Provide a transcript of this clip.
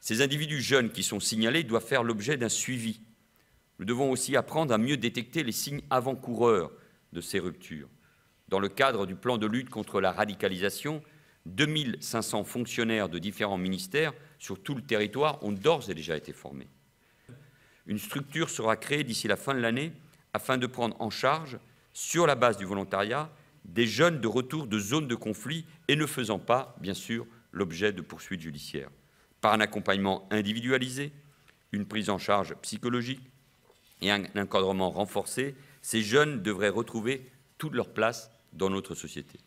Ces individus jeunes qui sont signalés doivent faire l'objet d'un suivi. Nous devons aussi apprendre à mieux détecter les signes avant-coureurs de ces ruptures. Dans le cadre du plan de lutte contre la radicalisation, 2500 fonctionnaires de différents ministères sur tout le territoire ont d'ores et déjà été formés. Une structure sera créée d'ici la fin de l'année afin de prendre en charge, sur la base du volontariat, des jeunes de retour de zones de conflit et ne faisant pas, bien sûr, l'objet de poursuites judiciaires par un accompagnement individualisé, une prise en charge psychologique et un encadrement renforcé, ces jeunes devraient retrouver toute leur place dans notre société.